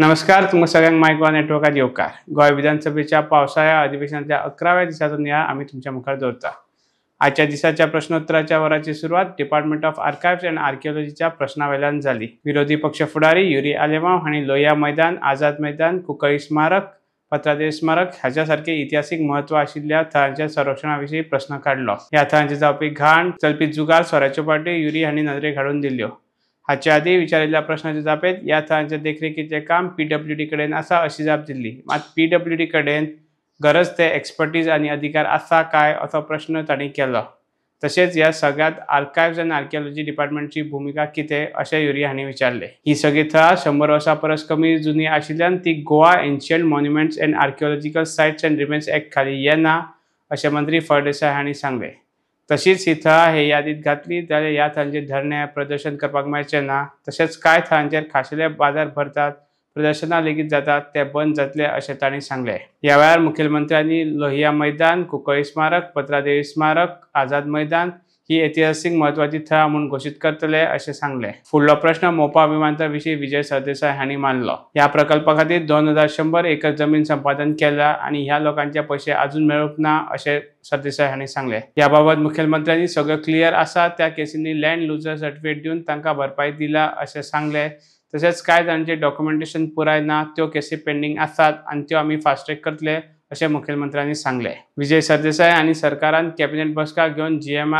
नमस्कार तुम्हा सगळ्यांना माय गोवा नेटवर्कात योकार गोवा विधानसभेच्या पावसाळ्या अधिवेशनाच्या अकराव्या दिसाचो नियाळ आम्ही तुमच्या मुखार दवरता आजच्या दिसाच्या प्रश्नोत्तराच्या वराची सुरुवात डिपार्टमेंट ऑफ आर्कायव्स अँड आर्किओलॉजीच्या प्रश्नावेल्यान झाली विरोधी पक्ष फुडारी युरी आलेमाव हांणी लोया मैदान आझाद मैदान कुकळी स्मारक पत्रादेव स्मारक ह्याच्यासारखे सारखे इतिहासीक महत्व आशिल्ल्या थळांच्या संरक्षणाविषयी प्रश्न काढलो या थळांचे जावपी घाण चलपी जुगार स्वराच्यो पाटी युरी हांणी नजरे हाडून दिल्यो हाच्या विचारलेल्या विचारिल्ल्या प्रश्नाच्या जापेत या थळांच्या देखरेखीचे काम पी डब्ल्यू डी कडेन असा अशी जाप दिली मात पी डब्ल्यू डी कडेन गरज ते एक्सपर्टीज आणि अधिकार असा काय असा प्रश्न त्यांनी केला तसेच या सगळ्यात आर्कायव्ज आणि आर्किओलॉजी डिपार्टमेंटची भूमिका किती असे युरी हांणी विचारले ही सगळी थळां शंभर वर्षा परस कमी जुनी आशिल्ल्यान ती Goa ancient monuments and archaeological sites and remains act खाली येना असे मंत्री फळदेसाय हांणी सांगलें तशीच ही थळां हे यादीत घातली जाल्यार या थळांचेर धरणे प्रदर्शन करपाक मेळचें ना तशेंच कांय थळांचेर खाशेले बाजार भरतात प्रदर्शनां लेगीत जातात ते बंद जातले अशें तांणी सांगले ह्या वेळार मुखेलमंत्र्यांनी लोहिया मैदान कुंकळी स्मारक पत्रादेवी स्मारक आझाद मैदान ही ऐतिहासिक महत्वाची थळ म्हणून घोषित करतले असे सांगले फुडलो प्रश्न मोपा विमानतळ विशीं विजय सरदेसाय हांणी मानलो ह्या प्रकल्पा खातीर दोन हजार शंभर एकर जमीन संपादन केला आणि ह्या लोकांचे पैसे अजून मेळूंक ना असे सरदेसाय हांणी सांगले ह्या बाबत सगळं सगळ्यो क्लियर त्या केसींनी लँड लुजर सर्टिफिकेट देऊन तांकां भरपाई दिला असे सांगले तसेच काय त्यांचे डॉक्युमेंटेशन पुराय ना त्यो केसी पेंडींग असतात आणि त्यो आम्ही फास्ट ट्रॅक करतले असे मुख्यमंत्र्यांनी सांगले विजय सरदेसाई आणि सरकारान कॅबिनेट बसका घेऊन जी एम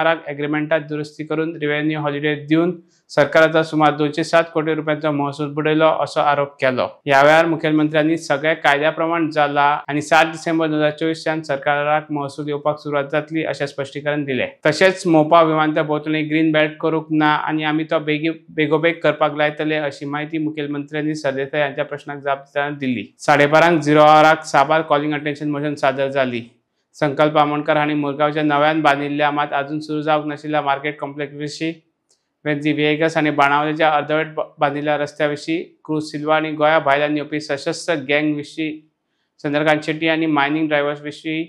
दुरुस्ती करून रेव्हेन्यू हॉलिडे देऊन सरकाराचा सुमार दोनशे सात कोटी रुपयांचा महसूल बुडयलो असो आरोप केला ह्या मुख्यमंत्र्यांनी मुखेलमंत्र्यांनी सगळ्या कायद्या प्रमाण जाला आनी सात डिसेंबर दोन हजार चोवीसान सरकाराक महसूल येवपाक सुरुवात जातली असे स्पष्टीकरण दिले तसेच मोपा विमानतळ भोंवतणी ग्रीन बेल्ट करूक ना आणि आमी तो बेगी बेगोबेग करपाक लायतले अशी माहिती मुख्यमंत्र्यांनी सरदेसाय यांच्या प्रश्नाक देताना दिली साडेबारांक झिरो आवराक साबार कॉलिंग अटेन्शन मोशन सादर झाली संकल्प आमोणकर हांणी मुरगावच्या नव्यान बांदिल्ल्या मात अजून सुरू जावंक नाशिल्ल्या मार्केट कॉम्प्लेक्स विशीं વેનજી વેગસ बाणावलेच्या બાણાવલેજા अर्धवट रस्त्याविषयी क्रूज सिल्वा आणि गोया भायला नेवपी सशस्त्र गँगविषयी चंद्रकांत शेट्टी आणि मायनिंग ड्रायव्हर्सविषयी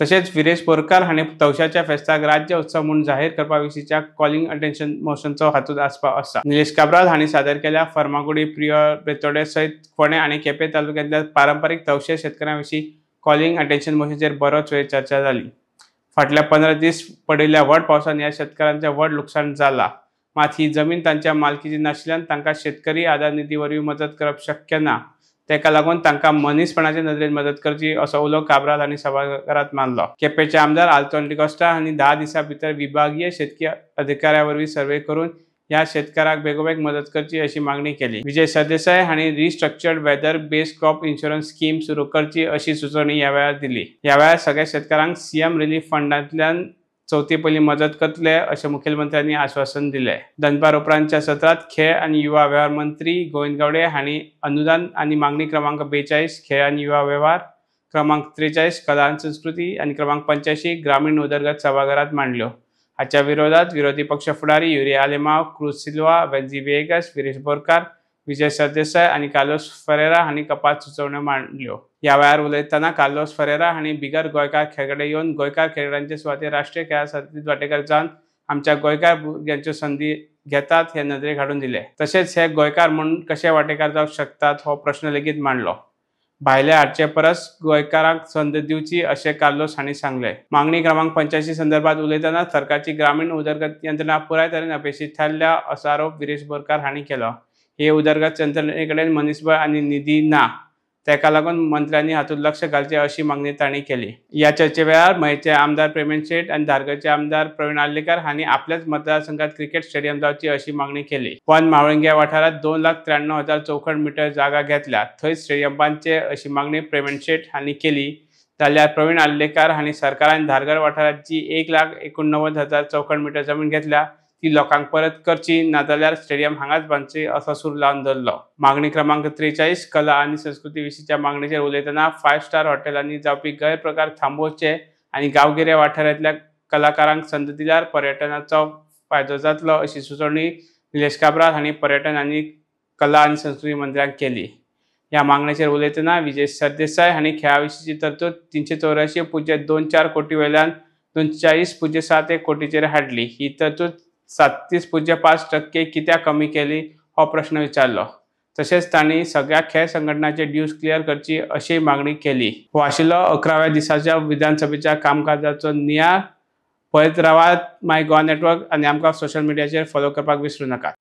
तसेच विरेश बोरकार हाणे तवशाच्या फेस्ताक राज्य उत्सव म्हणून जाहीर करपाविषयीच्या कॉलिंग अटेन्शन मोशनचा हातूत आसपाव असा निलेश काब्राल हांणी सादर केल्या फर्मागुडी प्रिय बेतोडे सहित फोणे आणि केपे तालुक्यातल्या पारंपारीक तवशे शेतकऱ्यांविषयी कॉलिंग अटेन्शन मोशनचे बरोच वेळ चर्चा झाली फाटल्या पंधरा दिस पडिल्ल्या व्हड पावसान या शेतकऱ्यांचे व्हड नुकसान झाला मात ही जमीन तांच्या मालकीची नाशिल्ल्यान तांकां शेतकरी आदार निधी वरवीं मदत करप शक्य ना तेका लागून तांकां मनीसपणाचे नदरेन मदत करची असो उलो काब्राल आनी सभाघरांत मारलो केपेचे आमदार आल्तोन डिकोस्टा हांणी धा दिसां भितर विभागीय शेतकी अधिकाऱ्या वरवीं सर्वे करून ह्या शेतकाराक बेगोबेग मदत करची अशी मागणी केली विजय सरदेसाय हांणी restructured weather based crop insurance scheme सुरू करची अशी सुचोवणी ह्या वेळार दिली ह्या वेळार सगळ्या शेतकारांक सीएम रिलीफ फंडांतल्यान चौथी पहिली मदत करतले असे मुख्यमंत्र्यांनी आश्वासन दिले दनपार उपरांतच्या सत्रात खेळ आणि युवा व्यवहार मंत्री गोविंद गावडे हांणी अनुदान आणि मागणी क्रमांक बेचाळीस खेळ आणि युवा व्यवहार क्रमांक त्रेचाळीस कला आणि संस्कृती आणि क्रमांक पंच्याऐंशी ग्रामीण उदरगत सभाघरांत मांडलो हाच्या विरोधात विरोधी पक्ष फुडारी युरिया आलेमाव क्रूज सिल्वा वेन्झी वेगस विरेश बोरकार विजय सरदेसाय आणि कार्लोस फरेरा हांणी कपात सुचोवण्यो मांडल्यो या वेळार उलयतना कार्लोस फरेरा हांणी बिगर गोंयकार खेळगडे येवन गोंयकार खेळगड्यांचे सुवाते राष्ट्रीय खेळा सर्तींत वांटेकार जावन आमच्या गोंयकार भुरग्यांच्यो संदी घेतात हे नदरेक हाडून दिले तसेच हे गोंयकार म्हणून कशे वांटेकार जावंक शकतात हो प्रश्न लेगीत मांडलो भायले हाडचे परस गोंयकारांक संद दिवची असे कार्लोस हांणी सांगले मागणी क्रमांक पंच्याऐंशी संदर्भात उलयतना सरकारची ग्रामीण उदरगत यंत्रणा पुराय तरेन अपेक्षित थारल्या असो आरोप विरेश बोरकार हांणी केला हे उदरगत यंत्रणेकडे मनिसबळ आणि निधी ना तेका लागून मंत्र्यांनी हातून लक्ष घालचे अशी मागणी तांणी केली या चर्चे वेळार मयचे आमदार प्रेमेन शेठ आणि धारगरचे आमदार प्रवीण आल्लेकर हांणी आपल्याच मतदारसंघात क्रिकेट स्टेडियम जावची अशी मागणी केली पण मावळिंग्या वाठारात दोन लाख त्र्याण्णव हजार चौखण मीटर जागा घेतल्या थंय स्टेडियम बांधचे अशी मागणी प्रेमेन शेठ हांणी केली जाल्यार प्रवीण आल्लेकर हांणी सरकारान धारगर वाठारात जी एक लाख एकोणनव्वद हजार चौखण मीटर जमीन घेतल्या ती लोकांक परत करची नाजाल्यार स्टेडियम हांगाच बांदची असो सूर लावन धरलो मागणी क्रमांक त्रेचाळीस कला आणि संस्कृती विशींच्या मागणीचेर उलयतना फायव्ह स्टार हॉटेलांनी जावपी गैरप्रकार थांबोवचे आणि गांवगिऱ्या वाठारांतल्या कलाकारांक संद दिल्यार पर्यटनाचो फायदो जातलो अशी सुचोवणी निलेश काब्राल हांणी पर्यटन आनी कला आनी संस्कृती मंत्र्यांक केली ह्या मागणेचेर उलयतना विजय सरदेसाय हांणी खेळा विशींची तरतूद तिनशे चौऱ्याऐंशी पुज्य दोन चार कोटी वयल्यान दोनशे चाळीस पुज्य सात एक कोटीचेर हाडली ही तरतूद साततीस पूज्य पाच टक्के कित्या कमी केली हो प्रश्न विचारलो तसेच तांणी सगळ्या खेळ संघटनाचे ड्यूज क्लिअर करची अशी मागणी केली हो आशिल्लो अकराव्या दिसाच्या विधानसभेच्या कामकाजाचो नियाळ पळत रावात माय गोवा नेटवर्क आणि आमकां सोशल मिडियाचेर फॉलो करपाक विसरू